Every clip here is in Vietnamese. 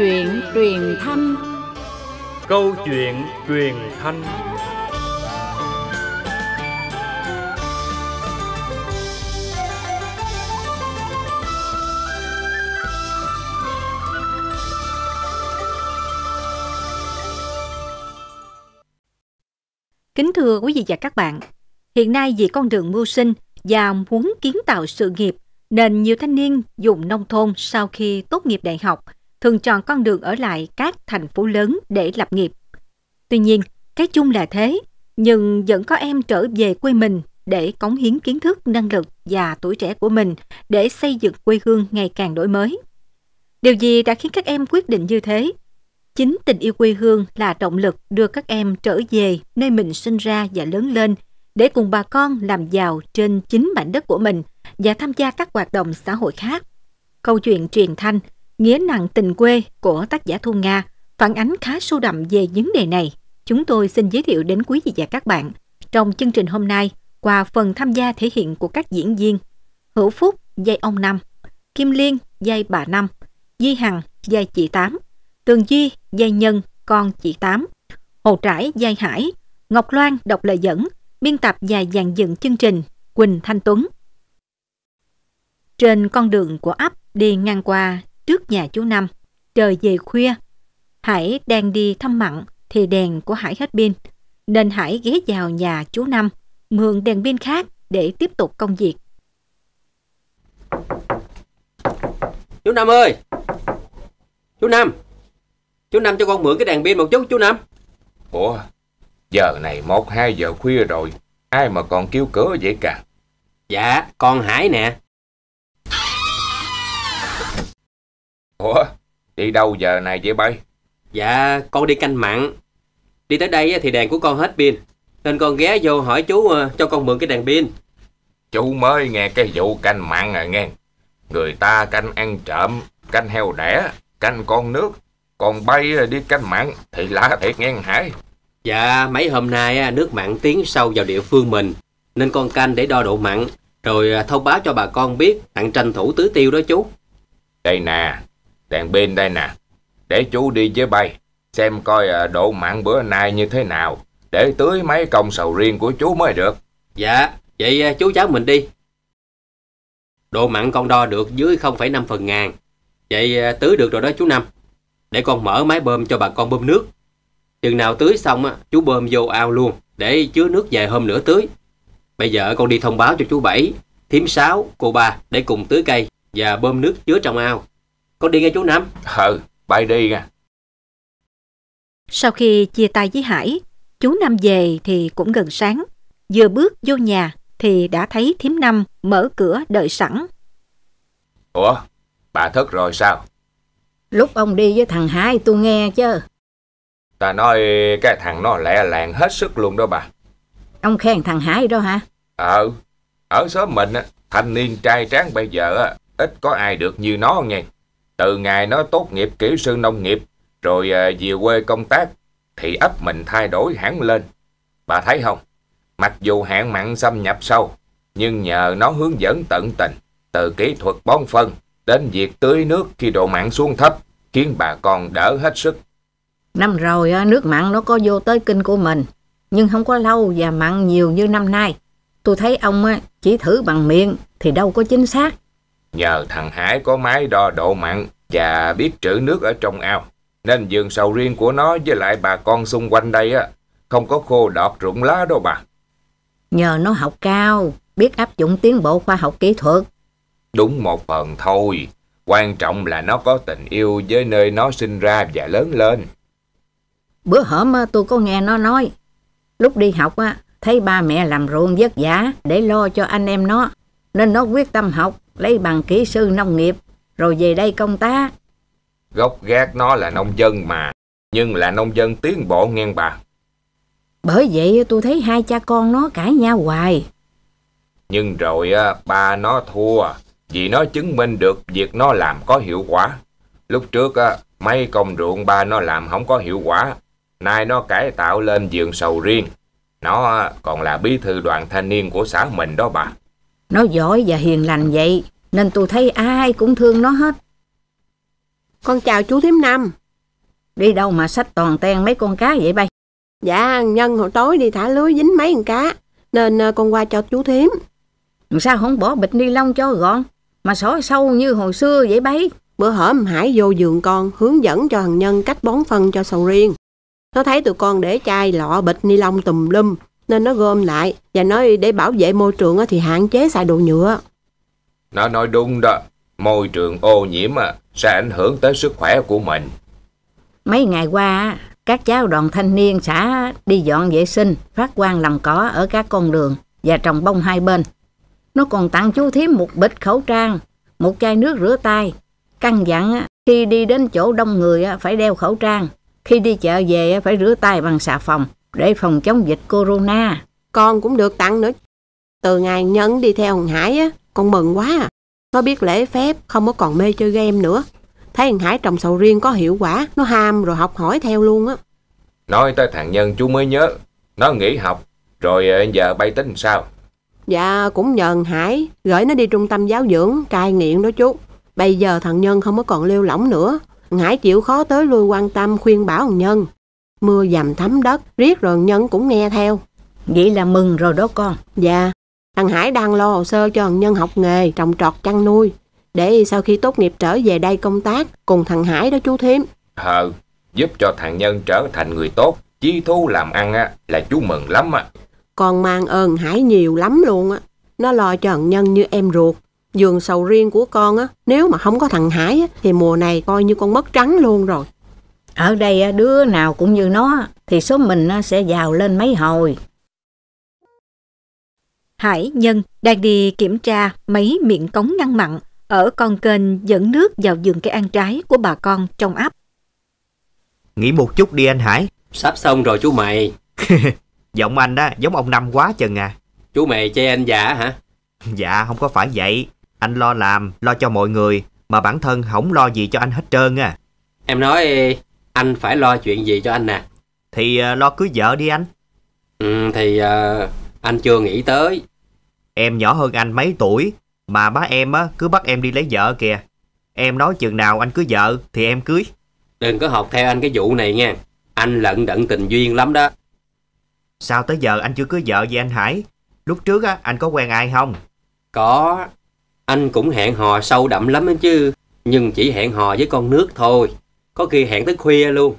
chuyện truyền thanh Câu chuyện truyền thanh Kính thưa quý vị và các bạn, hiện nay vì con đường mưu sinh và muốn kiến tạo sự nghiệp nên nhiều thanh niên dùng nông thôn sau khi tốt nghiệp đại học – thường chọn con đường ở lại các thành phố lớn để lập nghiệp. Tuy nhiên, cái chung là thế, nhưng vẫn có em trở về quê mình để cống hiến kiến thức, năng lực và tuổi trẻ của mình để xây dựng quê hương ngày càng đổi mới. Điều gì đã khiến các em quyết định như thế? Chính tình yêu quê hương là động lực đưa các em trở về nơi mình sinh ra và lớn lên để cùng bà con làm giàu trên chính mảnh đất của mình và tham gia các hoạt động xã hội khác. Câu chuyện truyền thanh Nghĩa nặng tình quê của tác giả Thu Nga phản ánh khá sâu đậm về vấn đề này. Chúng tôi xin giới thiệu đến quý vị và các bạn trong chương trình hôm nay qua phần tham gia thể hiện của các diễn viên Hữu Phúc dây ông Năm, Kim Liên dây bà Năm, Di Hằng dây chị Tám, Tường Duy dây Nhân con chị Tám, Hồ Trải dây Hải, Ngọc Loan đọc lời dẫn, biên tập và dàn dựng chương trình Quỳnh Thanh Tuấn. Trên con đường của ấp đi ngang qua trước nhà chú Năm. Trời về khuya, Hải đang đi thăm mặn thì đèn của Hải hết pin, nên Hải ghé vào nhà chú Năm, mượn đèn pin khác để tiếp tục công việc. Chú Năm ơi! Chú Năm! Chú Năm cho con mượn cái đèn pin một chút chú Năm. Ủa, giờ này 1-2 giờ khuya rồi, ai mà còn kêu cửa vậy cả? Dạ, con Hải nè, Ủa, đi đâu giờ này vậy bay? Dạ, con đi canh mặn. Đi tới đây thì đèn của con hết pin. Nên con ghé vô hỏi chú ờ, cho con mượn cái đèn pin. Chú mới nghe cái vụ canh mặn à nghe. Người ta canh ăn trộm, canh heo đẻ, canh con nước. Còn bay ờ, đi canh mặn thì lạ thiệt nghe hải. Dạ, mấy hôm nay nước mặn tiến sâu vào địa phương mình. Nên con canh để đo độ mặn. Rồi ờ, thông báo cho bà con biết, tặng tranh thủ tứ tiêu đó chú. Đây nè, đèn pin đây nè, để chú đi với bay, xem coi à, độ mặn bữa nay như thế nào, để tưới mấy công sầu riêng của chú mới được. Dạ, vậy à, chú cháu mình đi. Độ mặn con đo được dưới 0,5 phần ngàn, vậy à, tưới được rồi đó chú Năm. Để con mở máy bơm cho bà con bơm nước. Chừng nào tưới xong chú bơm vô ao luôn để chứa nước vài hôm nữa tưới. Bây giờ con đi thông báo cho chú Bảy, thím Sáu, cô Ba để cùng tưới cây và bơm nước chứa trong ao. Con đi nghe chú Năm. Ừ, bay đi nha. Sau khi chia tay với Hải, chú Nam về thì cũng gần sáng. Vừa bước vô nhà thì đã thấy thím Năm mở cửa đợi sẵn. Ủa, bà thức rồi sao? Lúc ông đi với thằng Hải tôi nghe chứ. Ta nói cái thằng nó lẹ làng hết sức luôn đó bà. Ông khen thằng Hải đó hả? Ờ, ở xóm mình, thanh niên trai tráng bây giờ ít có ai được như nó nghe. Từ ngày nó tốt nghiệp kỹ sư nông nghiệp, rồi ờ, về quê công tác, thì ấp mình thay đổi hẳn lên. Bà thấy không? Mặc dù hạn mặn xâm nhập sâu, nhưng nhờ nó hướng dẫn tận tình, từ kỹ thuật bón phân đến việc tưới nước khi độ mặn xuống thấp, khiến bà con đỡ hết sức. Năm rồi nước mặn nó có vô tới kinh của mình, nhưng không có lâu và mặn nhiều như năm nay. Tôi thấy ông chỉ thử bằng miệng thì đâu có chính xác. Nhờ thằng Hải có máy đo độ mặn và biết trữ nước ở trong ao, nên vườn sầu riêng của nó với lại bà con xung quanh đây á, không có khô đọt rụng lá đâu bà. Nhờ nó học cao, biết áp dụng tiến bộ khoa học kỹ thuật. Đúng một phần thôi, quan trọng là nó có tình yêu với nơi nó sinh ra và lớn lên. Bữa hổm ờ, tôi có nghe nó nói, lúc đi học á, thấy ba mẹ làm ruộng vất vả để lo cho anh em nó, nên nó quyết tâm học lấy bằng kỹ sư nông nghiệp, rồi về đây công tác. Gốc gác nó là nông dân mà, nhưng là nông dân tiến bộ nghe bà. Bởi vậy tôi thấy hai cha con nó cãi nhau hoài. Nhưng rồi ba nó thua, vì nó chứng minh được việc nó làm có hiệu quả. Lúc trước mấy công ruộng ba nó làm không có hiệu quả, nay nó cải tạo lên vườn sầu riêng. Nó còn là bí thư đoàn thanh niên của xã mình đó bà. Nó giỏi và hiền lành vậy, nên tôi thấy ai cũng thương nó hết. Con chào chú Thiếm Năm. Đi đâu mà sách toàn ten mấy con cá vậy bay? Dạ, nhân hồi tối đi thả lưới dính mấy con cá, nên ờ, con qua cho chú Thiếm. Sao không bỏ bịch ni lông cho gọn, mà sói sâu như hồi xưa vậy bấy? Bữa hổm Hải vô giường con hướng dẫn cho thằng Nhân cách bón phân cho sầu riêng. Nó thấy tụi con để chai lọ bịch ni lông tùm lum nên nó gom lại và nói để bảo vệ môi trường thì hạn chế xài đồ nhựa. Nó nói đúng đó, môi trường ô nhiễm sẽ ảnh hưởng tới sức khỏe của mình. Mấy ngày qua, các cháu đoàn thanh niên xã đi dọn vệ sinh, phát quang làm cỏ ở các con đường và trồng bông hai bên. Nó còn tặng chú thím một bịch khẩu trang, một chai nước rửa tay. Căn dặn khi đi đến chỗ đông người phải đeo khẩu trang, khi đi chợ về phải rửa tay bằng xà phòng để phòng chống dịch corona. Con cũng được tặng nữa. Từ ngày Nhân đi theo thằng Hải á, con mừng quá à. Nó biết lễ phép, không có còn mê chơi game nữa. Thấy thằng Hải trồng sầu riêng có hiệu quả, nó ham rồi học hỏi theo luôn á. Nói tới thằng Nhân chú mới nhớ, nó nghỉ học, rồi ờ, giờ bay tính sao? Dạ, cũng nhờ thằng Hải, gửi nó đi trung tâm giáo dưỡng, cai nghiện đó chú. Bây giờ thằng Nhân không có còn lêu lỏng nữa. Thằng Hải chịu khó tới lui quan tâm, khuyên bảo thằng Nhân mưa dầm thấm đất, riết rồi nhân cũng nghe theo. Vậy là mừng rồi đó con. Dạ, thằng Hải đang lo hồ sơ cho nhân học nghề, trồng trọt chăn nuôi, để sau khi tốt nghiệp trở về đây công tác cùng thằng Hải đó chú Thiếm. Ờ, giúp cho thằng Nhân trở thành người tốt, chi thu làm ăn á, là chú mừng lắm á. Con mang ơn Hải nhiều lắm luôn á, nó lo cho thằng Nhân như em ruột. vườn sầu riêng của con á, nếu mà không có thằng Hải á, thì mùa này coi như con mất trắng luôn rồi. Ở đây đứa nào cũng như nó thì số mình sẽ giàu lên mấy hồi. Hải Nhân đang đi kiểm tra mấy miệng cống ngăn mặn ở con kênh dẫn nước vào vườn cây ăn trái của bà con trong ấp. Nghỉ một chút đi anh Hải. Sắp xong rồi chú mày. Giọng anh đó giống ông Năm quá chừng à. Chú mày chê anh giả hả? Dạ không có phải vậy. Anh lo làm, lo cho mọi người mà bản thân không lo gì cho anh hết trơn à. Em nói anh phải lo chuyện gì cho anh nè? Thì uh, lo cưới vợ đi anh. Ừ, thì uh, anh chưa nghĩ tới. Em nhỏ hơn anh mấy tuổi, mà má em á cứ bắt em đi lấy vợ kìa. Em nói chừng nào anh cưới vợ thì em cưới. Đừng có học theo anh cái vụ này nha. Anh lận đận tình duyên lắm đó. Sao tới giờ anh chưa cưới vợ vậy anh Hải? Lúc trước á anh có quen ai không? Có. Anh cũng hẹn hò sâu đậm lắm chứ. Nhưng chỉ hẹn hò với con nước thôi có khi hẹn tới khuya luôn.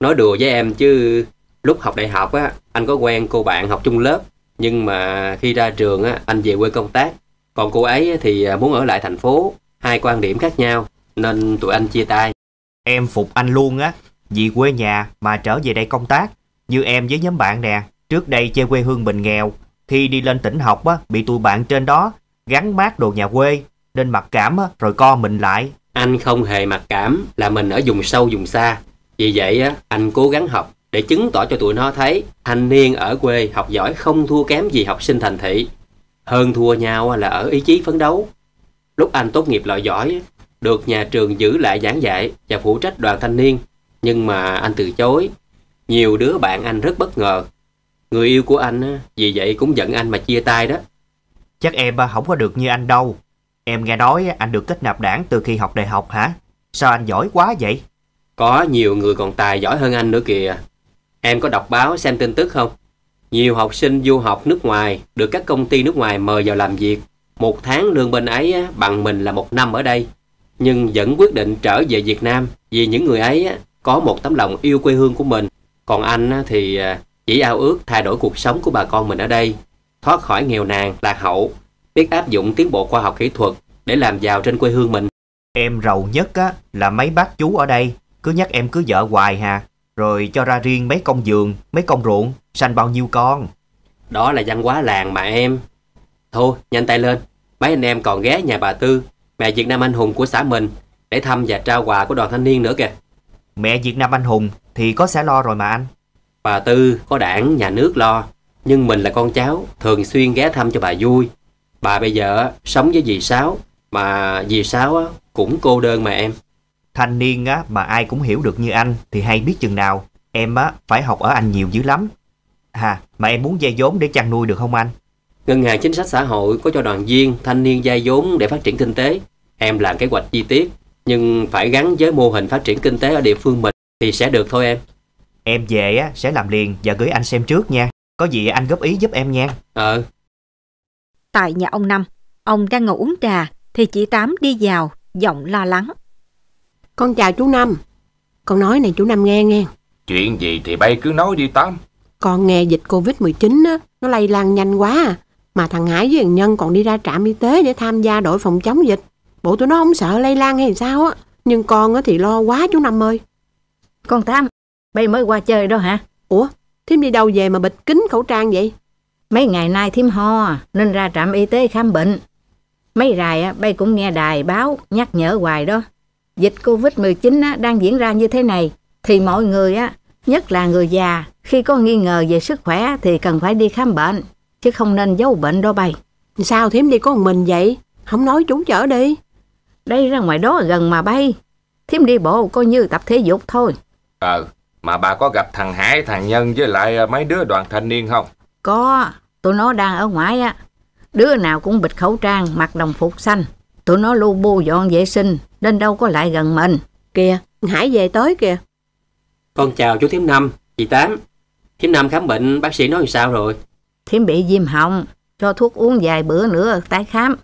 Nói đùa với em chứ lúc học đại học á, anh có quen cô bạn học chung lớp, nhưng mà khi ra trường á, anh về quê công tác. Còn cô ấy thì à, muốn ở lại thành phố, hai quan điểm khác nhau, nên tụi anh chia tay. Em phục anh luôn á, vì quê nhà mà trở về đây công tác, như em với nhóm bạn nè, trước đây chơi quê hương mình nghèo, khi đi lên tỉnh học á, bị tụi bạn trên đó gắn mát đồ nhà quê, nên mặc cảm á, rồi co mình lại, anh không hề mặc cảm là mình ở vùng sâu vùng xa. Vì vậy anh cố gắng học để chứng tỏ cho tụi nó thấy thanh niên ở quê học giỏi không thua kém gì học sinh thành thị. Hơn thua nhau là ở ý chí phấn đấu. Lúc anh tốt nghiệp loại giỏi, được nhà trường giữ lại giảng dạy và phụ trách đoàn thanh niên. Nhưng mà anh từ chối. Nhiều đứa bạn anh rất bất ngờ. Người yêu của anh vì vậy cũng giận anh mà chia tay đó. Chắc em không có được như anh đâu. Em nghe nói anh được kết nạp đảng từ khi học đại học hả? Sao anh giỏi quá vậy? Có nhiều người còn tài giỏi hơn anh nữa kìa. Em có đọc báo xem tin tức không? Nhiều học sinh du học nước ngoài được các công ty nước ngoài mời vào làm việc. Một tháng lương bên ấy bằng mình là một năm ở đây. Nhưng vẫn quyết định trở về Việt Nam vì những người ấy có một tấm lòng yêu quê hương của mình. Còn anh thì à, chỉ ao ước thay đổi cuộc sống của bà con mình ở đây, thoát khỏi nghèo nàn, lạc hậu biết áp dụng tiến bộ khoa học kỹ thuật để làm giàu trên quê hương mình. Em rầu nhất á là mấy bác chú ở đây cứ nhắc em cứ vợ hoài hà, rồi cho ra riêng mấy công giường, mấy công ruộng, sanh bao nhiêu con. Đó là văn hóa làng mà em. Thôi, nhanh tay lên, mấy anh em còn ghé nhà bà Tư, mẹ Việt Nam anh hùng của xã mình, để thăm và trao quà của đoàn thanh niên nữa kìa. Mẹ Việt Nam anh hùng thì có sẽ lo rồi mà anh. Bà Tư có đảng, nhà nước lo, nhưng mình là con cháu, thường xuyên ghé thăm cho bà vui, bà bây giờ sống với dì Sáu mà dì Sáu cũng cô đơn mà em. Thanh niên mà ai cũng hiểu được như anh thì hay biết chừng nào. Em á, phải học ở anh nhiều dữ lắm. À, mà em muốn dây vốn để chăn nuôi được không anh? Ngân hàng chính sách xã hội có cho đoàn viên thanh niên dây vốn để phát triển kinh tế. Em làm kế hoạch chi tiết, nhưng phải gắn với mô hình phát triển kinh tế ở địa phương mình thì sẽ được thôi em. Em về sẽ làm liền và gửi anh xem trước nha. Có gì anh góp ý giúp em nha. Ờ, tại nhà ông Năm. Ông đang ngồi uống trà thì chị Tám đi vào, giọng lo lắng. Con chào chú Năm. Con nói này chú Năm nghe nghe. Chuyện gì thì bay cứ nói đi Tám. Con nghe dịch Covid-19 á, nó lây lan nhanh quá à. Mà thằng Hải với thằng Nhân còn đi ra trạm y tế để tham gia đội phòng chống dịch. Bộ tụi nó không sợ lây lan hay sao á. Nhưng con á thì lo quá chú Năm ơi. Con Tám, bay mới qua chơi đó hả? Ủa, thêm đi đâu về mà bịt kín khẩu trang vậy? Mấy ngày nay thím ho nên ra trạm y tế khám bệnh. Mấy rài bay cũng nghe đài báo nhắc nhở hoài đó. Dịch Covid-19 đang diễn ra như thế này thì mọi người, nhất là người già, khi có nghi ngờ về sức khỏe thì cần phải đi khám bệnh chứ không nên giấu bệnh đó bay. Sao thím đi có một mình vậy? Không nói chúng chở đi. Đây ra ngoài đó gần mà bay. Thím đi bộ coi như tập thể dục thôi. Ờ, mà bà có gặp thằng Hải, thằng Nhân với lại ờ, mấy đứa đoàn thanh niên không? Có, tụi nó đang ở ngoài á. Đứa nào cũng bịt khẩu trang, mặc đồng phục xanh. Tụi nó lu bu dọn vệ sinh, nên đâu có lại gần mình. Kìa, Hải về tới kìa. Con chào chú Thiếm Năm, chị Tám. Thiếm Năm khám bệnh, bác sĩ nói sao rồi? Thiếm bị viêm họng, cho thuốc uống vài bữa nữa tái khám.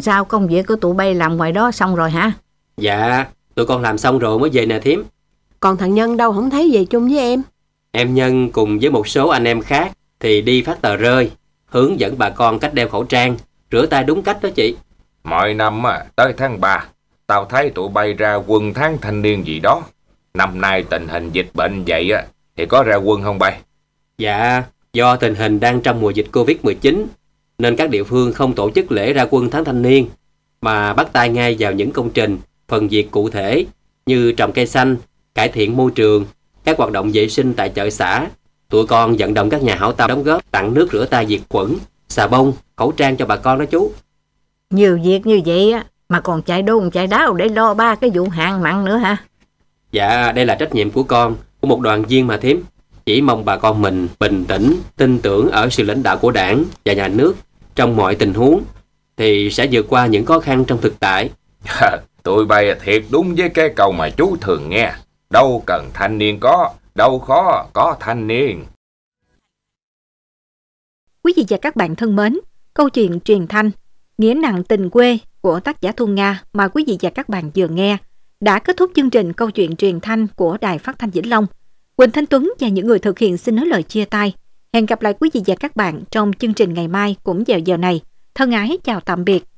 Sao công việc của tụi bay làm ngoài đó xong rồi hả? Dạ, tụi con làm xong rồi mới về nè Thiếm. Còn thằng Nhân đâu không thấy về chung với em? Em Nhân cùng với một số anh em khác thì đi phát tờ rơi, hướng dẫn bà con cách đeo khẩu trang, rửa tay đúng cách đó chị. Mọi năm à, tới tháng 3, tao thấy tụi bay ra quân tháng thanh niên gì đó. Năm nay tình hình dịch bệnh vậy á, thì có ra quân không bay? Dạ, do tình hình đang trong mùa dịch Covid-19, nên các địa phương không tổ chức lễ ra quân tháng thanh niên, mà bắt tay ngay vào những công trình, phần việc cụ thể như trồng cây xanh, cải thiện môi trường, các hoạt động vệ sinh tại chợ xã, Tụi con vận động các nhà hảo tâm đóng góp tặng nước rửa tay diệt khuẩn, xà bông, khẩu trang cho bà con đó chú. Nhiều việc như vậy á, mà còn chạy đôn chạy đáo để lo ba cái vụ hạn mặn nữa hả? Dạ, đây là trách nhiệm của con, của một đoàn viên mà thím. Chỉ mong bà con mình bình tĩnh, tin tưởng ở sự lãnh đạo của đảng và nhà nước trong mọi tình huống thì sẽ vượt qua những khó khăn trong thực tại. Tụi bay thiệt đúng với cái câu mà chú thường nghe. Đâu cần thanh niên có, Đâu khó có thanh niên. Quý vị và các bạn thân mến, câu chuyện truyền thanh Nghĩa nặng tình quê của tác giả Thu Nga mà quý vị và các bạn vừa nghe đã kết thúc chương trình câu chuyện truyền thanh của Đài Phát thanh Vĩnh Long. Quỳnh Thanh Tuấn và những người thực hiện xin nói lời chia tay. Hẹn gặp lại quý vị và các bạn trong chương trình ngày mai cũng vào giờ này. Thân ái chào tạm biệt.